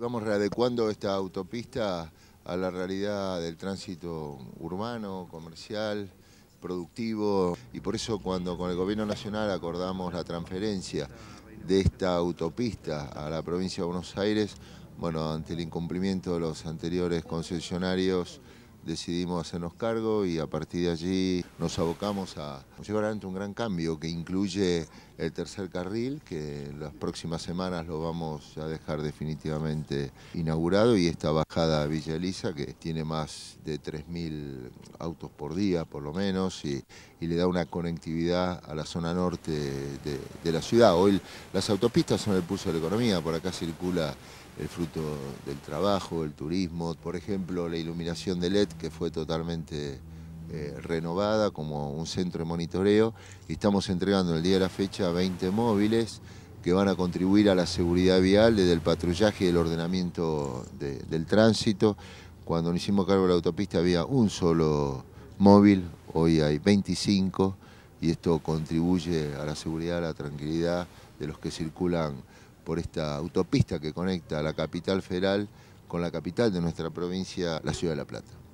Vamos readecuando esta autopista a la realidad del tránsito urbano, comercial, productivo y por eso cuando con el gobierno nacional acordamos la transferencia de esta autopista a la provincia de Buenos Aires, bueno, ante el incumplimiento de los anteriores concesionarios decidimos hacernos cargo y a partir de allí nos abocamos a llevar adelante un gran cambio que incluye el tercer carril, que en las próximas semanas lo vamos a dejar definitivamente inaugurado, y esta bajada a Villa Elisa, que tiene más de 3.000 autos por día, por lo menos, y, le da una conectividad a la zona norte de, de la ciudad. Hoy las autopistas son el pulso de la economía, por acá circula el fruto del trabajo, el turismo, por ejemplo, la iluminación de LED que fue totalmente eh, renovada como un centro de monitoreo y estamos entregando el día de la fecha 20 móviles que van a contribuir a la seguridad vial desde el patrullaje y el ordenamiento del tránsito. Cuando nos hicimos cargo de la autopista había un solo móvil, hoy hay 25 y esto contribuye a la seguridad, a la tranquilidad de los que circulan por esta autopista que conecta la capital federal con la capital de nuestra provincia, la ciudad de La Plata.